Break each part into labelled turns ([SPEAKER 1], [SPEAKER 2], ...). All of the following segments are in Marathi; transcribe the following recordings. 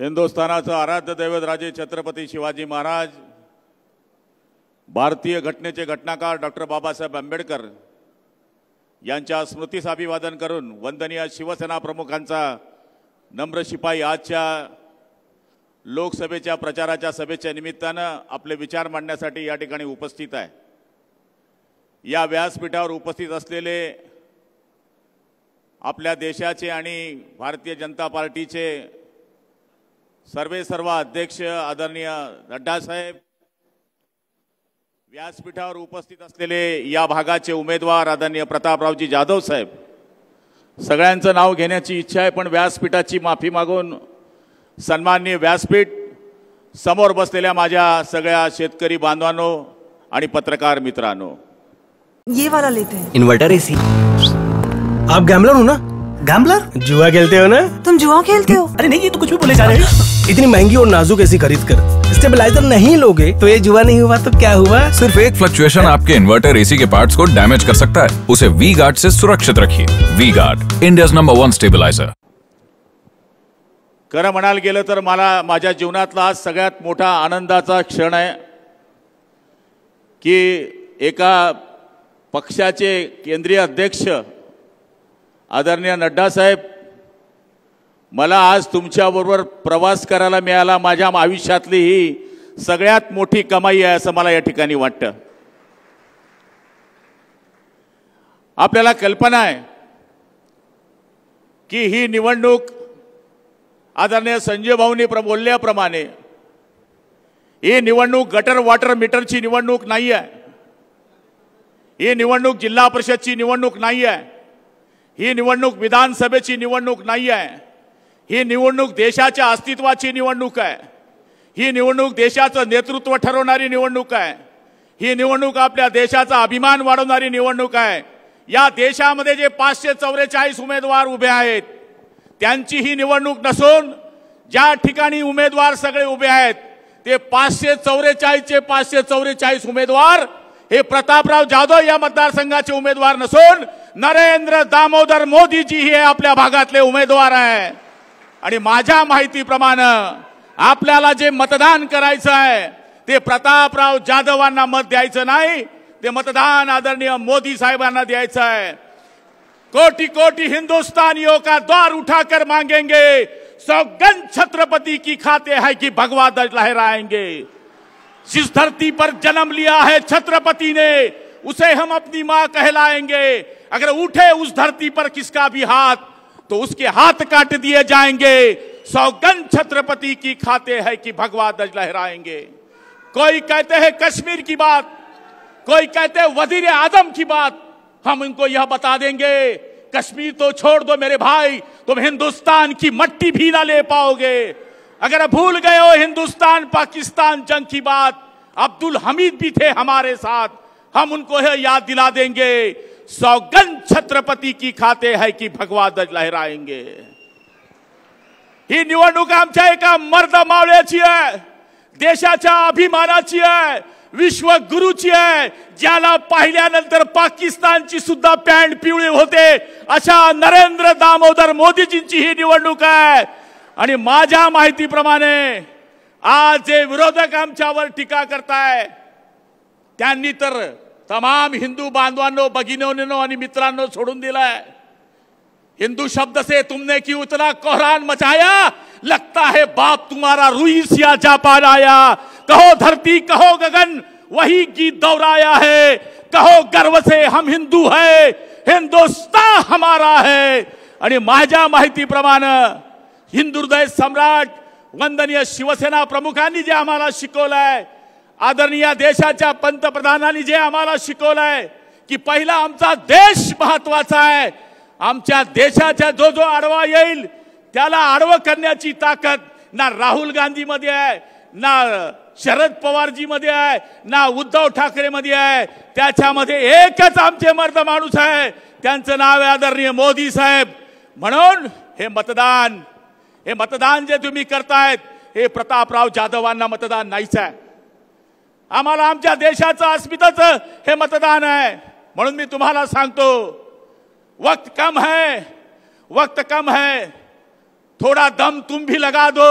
[SPEAKER 1] हिंदुस्थानाचं आराध्य दैवत राजे छत्रपती शिवाजी महाराज भारतीय घटनेचे घटनाकार डॉक्टर बाबासाहेब आंबेडकर यांच्या स्मृतीस अभिवादन करून वंदनीय शिवसेना प्रमुखांचा नम्र शिपाई आजच्या लोकसभेच्या प्रचाराच्या सभेच्या निमित्तानं आपले विचार मांडण्यासाठी या ठिकाणी उपस्थित आहे या व्यासपीठावर उपस्थित असलेले आपल्या देशाचे आणि भारतीय जनता पार्टीचे सर्वे सर्व अध्यक्ष आदरणीय नड्डा साहेब व्यासपीठावर उपस्थित असलेले या भागाचे उमेदवार आदरणीय प्रतापरावजी जाधव साहेब सगळ्यांचं नाव घेण्याची इच्छा आहे पण व्यासपीठाची माफी मागून सन्माननीय व्यासपीठ समोर बसलेल्या माझ्या सगळ्या शेतकरी बांधवांनो आणि पत्रकार मित्रांनो ये वाला लेते हैं एसी आप हो ना गैम्बलर जुआ खेलते हो ना तुम जुआ खेलते हो अरे नहीं ये तो कुछ भी बोले जा रहे हो इतनी महंगी और नाजुक ऐसी खरीद कर स्टेबलाइजर नहीं लोगे तो ये जुआ नहीं हुआ तो क्या हुआ सिर्फ एक फ्लक्चुएशन आपके इन्वर्टर एसी के पार्ट्स को डैमेज कर सकता है उसे वी गार्ड से सुरक्षित रखिए V Guard India number one stabiliser खरं म्हणायला गेलं तर मला माझ्या जीवनातला आज सगळ्यात मोठा आनंदाचा क्षण आहे की एका पक्षाचे केंद्रीय अध्यक्ष आदरणीय नड्डा साहेब मला आज तुमच्याबरोबर प्रवास करायला मिळाला माझ्या आयुष्यातली ही सगळ्यात मोठी कमाई आहे असं मला या ठिकाणी वाटतं आपल्याला कल्पना आहे की ही निवडणूक आदरणीय संजय भाऊंनी बोलल्याप्रमाणे ही निवडणूक गटर वॉटर मीटरची निवडणूक नाही आहे ही निवडणूक जिल्हा परिषदची निवडणूक नाही आहे ही निवडणूक विधानसभेची निवडणूक नाही आहे ही निवडणूक देशाच्या अस्तित्वाची निवडणूक आहे ही निवडणूक देशाचं नेतृत्व ठरवणारी निवडणूक आहे ही निवडणूक आपल्या देशाचा अभिमान वाढवणारी निवडणूक आहे या देशामध्ये जे पाचशे चौवेचाळीस उमेदवार उभे आहेत त्यांची ही निवडणूक नसून ज्या ठिकाणी उमेदवार सगळे उभे आहेत ते पाचशे चे पाचशे चौवेचाळीस उमेदवार हे प्रतापराव जाधव या मतदारसंघाचे उमेदवार नसून नरेंद्र दामोदर मोदीजी हे आपल्या भागातले उमेदवार आहे आणि माझ्या माहितीप्रमाणे आपल्याला जे मतदान करायचं आहे ते प्रतापराव जाधवांना मत द्यायचं नाही ते मतदान आदरणीय मोदी साहेबांना द्यायचं आहे कोटी कोटी हिंदुस्तान का द्वार उठाकर मांगेंगे सौगन छत्रपती की खाते है की भगवा लहराएंगे जिस धरती पर जन्म लिया है छत्रपति ने उसे हम अपनी मां कहलाएंगे अगर उठे उस धरती पर किसका भी हाथ तो उसके हाथ काट दिए जाएंगे सौगन छत्रपति की खाते है कि भगवा दज लहराएंगे कोई कहते हैं कश्मीर की बात कोई कहते हैं वजीर आदम की बात हम इनको यह बता देंगे कश्मीर तो छोड़ दो मेरे भाई तुम हिंदुस्तान की मट्टी भी ना ले पाओगे अगर भूल गए हो हिंदुस्तान पाकिस्तान जंग की बात अब्दुल हमीद भी थे हमारे साथ हम उनको याद दिला देंगे सौगंध छत्रपति की खाते है कि भगवा ध्वज लहराएंगे ही निवडणूक आमच्या एका मर्द मावळ्याची आहे देशाच्या अभिमानाची आहे विश्वगुरूची आहे ज्याला पाहिल्यानंतर पाकिस्तानची सुद्धा पॅन्ट पिवळी होते अशा अच्छा नरेंद्र दामोदर मोदीजींची ही निवडणूक है आणि माझ्या माहितीप्रमाणे आज जे विरोधक आमच्यावर टीका करताय त्यांनी तर तमाम हिंदू बांधवांनो भगिनोनो आणि मित्रांनो सोडून दिलाय हिंदू शब्द से तुमने की उतना कोहरान मचाया लगता है बाप तुम्हारा रुईस या जापान आया कहो धरती कहो गगन वही गीत दौराया है कहो गर्व से हम हिंदू है हिंदुस्तान हमारा है आणि माझ्या माहितीप्रमाणे हिंदुदय सम्राट वंदनीय शिवसेना प्रमुखांनी जे आम्हाला शिकवलंय आदरणीय देशाच्या पंतप्रधानांनी जे आम्हाला शिकवलंय की पहिला आमचा देश महत्वाचा आहे आमच्या देशाचा जो जो आडवा येईल त्याला आडवं करण्याची ताकद ना राहुल गांधीमध्ये आहे ना शरद पवारजीमध्ये आहे ना उद्धव ठाकरेमध्ये आहे त्याच्यामध्ये एकच आमचे मर्द माणूस आहे त्यांचं नाव आहे आदरणीय मोदी साहेब म्हणून हे मतदान हे मतदान जे तुम्ही करतायत हे प्रतापराव जाधवांना मतदान नाहीच आहे आम्हाला आमच्या देशाचं अस्मिताच हे मतदान आहे म्हणून मी तुम्हाला सांगतो वक्त कम है वक्त कम है थोडा दम तुम भी लगा दो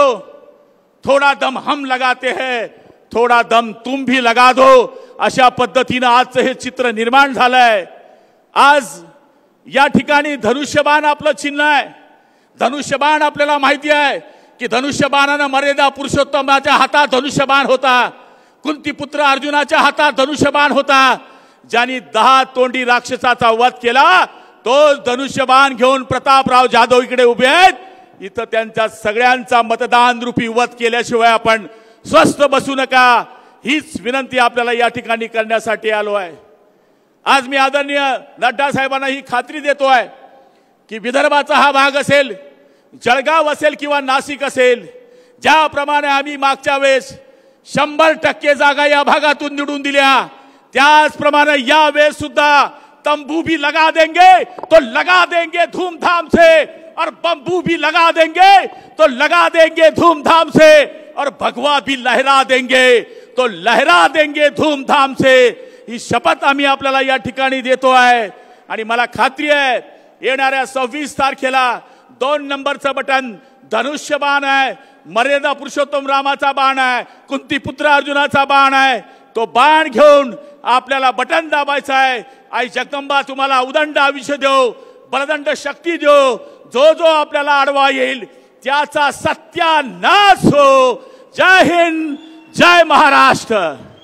[SPEAKER 1] थोडा दम हम लगाते है थोडा दम तुम भी लगा दो अशा पद्धतीनं आजचं हे चित्र निर्माण झालंय आज या ठिकाणी धनुष्यबाण आपलं चिन्ह आहे धनुष्यबाण आपल्याला माहिती आहे की धनुष्यबाणानं मर्यादा पुरुषोत्तमाच्या हातात धनुष्यबाण होता कुंतीपुत्र अर्जुनाच्या हातात धनुष्यबाण होता ज्यांनी दहा तोंडी राक्षसाचा वध केला तो धनुष्यबाण घेऊन प्रतापराव जाधव इकडे उभे आहेत इथं त्यांच्या सगळ्यांचा मतदान रूपी वध केल्याशिवाय आपण स्वस्थ बसू नका हीच विनंती आपल्याला या ठिकाणी करण्यासाठी आलो आहे आज मी आदरणीय नड्डा साहेबांना ही खात्री देतो आहे की विदर्भाचा हा भाग असेल जळगाव असेल किंवा नाशिक असेल ज्याप्रमाणे आम्ही मागच्या वेळेस शंभर टक्के जागा या भागातून निवडून दिल्या त्याचप्रमाणे या वेळेस सुद्धा तंबू भी लगा देंगे तो लगा देंगे धूमधाम से और बंबू भी लगा देंगे तो लगा देंगे धूमधाम से और भगवा भी लहरा देंगे तो लहरा देंगे धूमधाम से ही शपथ आम्ही आपल्याला या ठिकाणी देतो आहे आणि मला खात्री आहे येणाऱ्या सव्वीस तारखेला दोन नंबरचं बटन धनुष्य बाण आहे मर्यादा पुरुषोत्तम रामाचा बाण आहे कुंती पुत्र अर्जुनाचा बाण आहे तो बाण घेऊन आपल्याला बटन दाबायचं आहे आई जगदंबा तुम्हाला उदंड आयुष्य देऊ बलदंड शक्ती देऊ जो जो आपल्याला आडवा येईल त्याचा सत्यानाश हो जय हिंद जय महाराष्ट्र